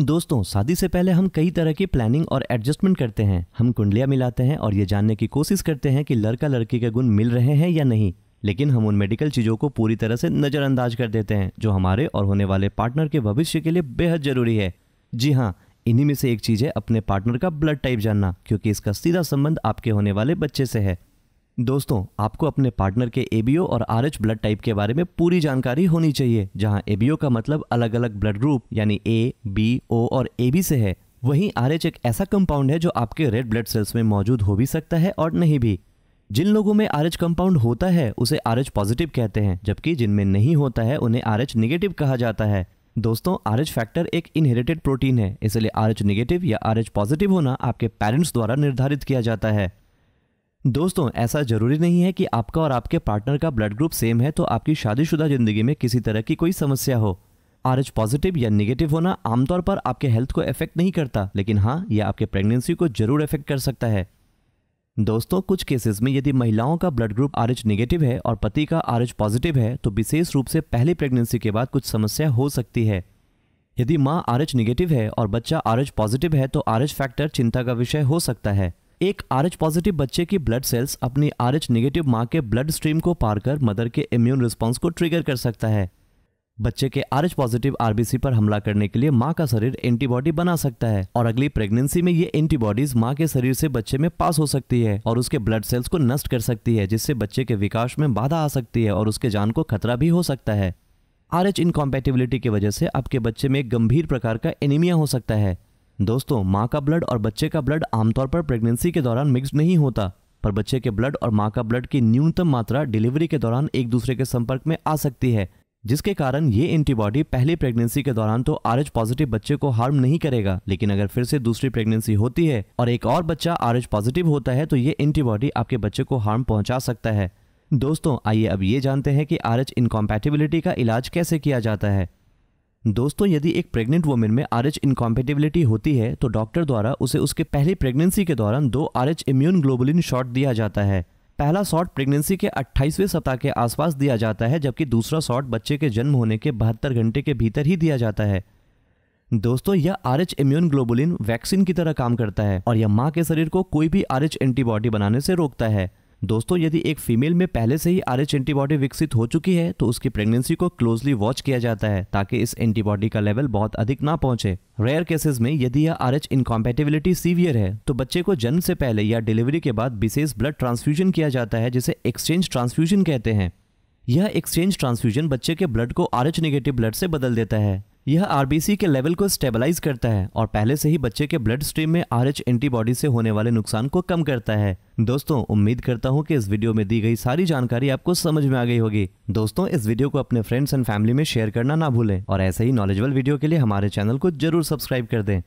दोस्तों शादी से पहले हम कई तरह की प्लानिंग और एडजस्टमेंट करते हैं हम कुंडलियां मिलाते हैं और ये जानने की कोशिश करते हैं कि लड़का लड़की के गुण मिल रहे हैं या नहीं लेकिन हम उन मेडिकल चीज़ों को पूरी तरह से नज़रअंदाज कर देते हैं जो हमारे और होने वाले पार्टनर के भविष्य के लिए बेहद ज़रूरी है जी हाँ इन्हीं में से एक चीज़ है अपने पार्टनर का ब्लड टाइप जानना क्योंकि इसका सीधा संबंध आपके होने वाले बच्चे से है दोस्तों आपको अपने पार्टनर के एबीओ और आरएच ब्लड टाइप के बारे में पूरी जानकारी होनी चाहिए जहां एबीओ का मतलब अलग अलग ब्लड ग्रुप यानी ए बी ओ और ए बी से है वहीं आरएच एक ऐसा कंपाउंड है जो आपके रेड ब्लड सेल्स में मौजूद हो भी सकता है और नहीं भी जिन लोगों में आरएच कंपाउंड होता है उसे आरएच पॉजिटिव कहते हैं जबकि जिनमें नहीं होता है उन्हें आरएच निगेटिव कहा जाता है दोस्तों आरएच फैक्टर एक इनहेरिटेड प्रोटीन है इसलिए आरएच निगेटिव या आरएच पॉजिटिव होना आपके पेरेंट्स द्वारा निर्धारित किया जाता है दोस्तों ऐसा जरूरी नहीं है कि आपका और आपके पार्टनर का ब्लड ग्रुप सेम है तो आपकी शादीशुदा जिंदगी में किसी तरह की कोई समस्या हो आर एच पॉजिटिव या निगेटिव होना आमतौर पर आपके हेल्थ को इफेक्ट नहीं करता लेकिन हाँ यह आपके प्रेगनेंसी को जरूर इफेक्ट कर सकता है दोस्तों कुछ केसेस में यदि महिलाओं का blood group R H negative है और पति का आर एच पॉजिटिव है तो विशेष रूप से पहली प्रेगनेंसी के बाद कुछ समस्या हो सकती है यदि माँ आर एच निगेटिव है और बच्चा आर एच पॉजिटिव है तो आर एच फैक्टर चिंता का विषय हो सकता है एक आरएच पॉजिटिव बच्चे की ब्लड सेल्स अपनी आरएच नेगेटिव माँ के ब्लड स्ट्रीम को पार कर मदर के इम्यून रिस्पॉन्स को ट्रिगर कर सकता है बच्चे के आरएच पॉजिटिव आरबीसी पर हमला करने के लिए माँ का शरीर एंटीबॉडी बना सकता है और अगली प्रेगनेंसी में ये एंटीबॉडीज माँ के शरीर से बच्चे में पास हो सकती है और उसके ब्लड सेल्स को नष्ट कर सकती है जिससे बच्चे के विकास में बाधा आ सकती है और उसके जान को खतरा भी हो सकता है आर एच इनकॉम्पेटिबिलिटी की वजह से आपके बच्चे में गंभीर प्रकार का एनीमिया हो सकता है दोस्तों माँ का ब्लड और बच्चे का ब्लड आमतौर पर प्रेगनेंसी के दौरान मिक्स नहीं होता पर बच्चे के ब्लड और माँ का ब्लड की न्यूनतम मात्रा डिलीवरी के दौरान एक दूसरे के संपर्क में आ सकती है जिसके कारण ये एंटीबॉडी पहली प्रेगनेंसी के दौरान तो आर पॉजिटिव बच्चे को हार्म नहीं करेगा लेकिन अगर फिर से दूसरी प्रेगनेंसी होती है और एक और बच्चा आर पॉजिटिव होता है तो ये एंटीबॉडी आपके बच्चे को हार्म पहुंचा सकता है दोस्तों आइए अब ये जानते हैं कि आर एच इनकॉम्पैटिबिलिटी का इलाज कैसे किया जाता है दोस्तों यदि एक प्रेग्नेंट वुमेन में आर एच इनकॉम्पेटिबिलिटी होती है तो डॉक्टर द्वारा उसे उसके पहली प्रेगनेंसी के दौरान दो R H immune globulin shot दिया जाता है पहला शॉट प्रेगनेंसी के 28वें सप्ताह के आसपास दिया जाता है जबकि दूसरा शॉट बच्चे के जन्म होने के बहत्तर घंटे के भीतर ही दिया जाता है दोस्तों यह R H immune globulin vaccine की तरह काम करता है और यह माँ के शरीर को कोई भी आर एच एंटीबॉडी बनाने से रोकता है दोस्तों यदि एक फीमेल में पहले से ही आर एंटीबॉडी विकसित हो चुकी है तो उसकी प्रेगनेंसी को क्लोजली वॉच किया जाता है ताकि इस एंटीबॉडी का लेवल बहुत अधिक ना पहुंचे रेयर केसेस में यदि यह आर एच इनकॉम्पेटिबिलिटी सीवियर है तो बच्चे को जन्म से पहले या डिलीवरी के बाद विशेष ब्लड ट्रांसफ्यूजन किया जाता है जिसे एक्सचेंज ट्रांसफ्यूजन कहते हैं यह एक्सचेंज ट्रांसफ्यूजन बच्चे के ब्लड को आर एच ब्लड से बदल देता है यह आरबीसी के लेवल को स्टेबलाइज करता है और पहले से ही बच्चे के ब्लड स्ट्रीम में आरएच एंटीबॉडी से होने वाले नुकसान को कम करता है दोस्तों उम्मीद करता हूँ कि इस वीडियो में दी गई सारी जानकारी आपको समझ में आ गई होगी दोस्तों इस वीडियो को अपने फ्रेंड्स एंड फैमिली में शेयर करना ना भूलें और ऐसे ही नॉलेजबल वीडियो के लिए हमारे चैनल को जरूर सब्सक्राइब कर दें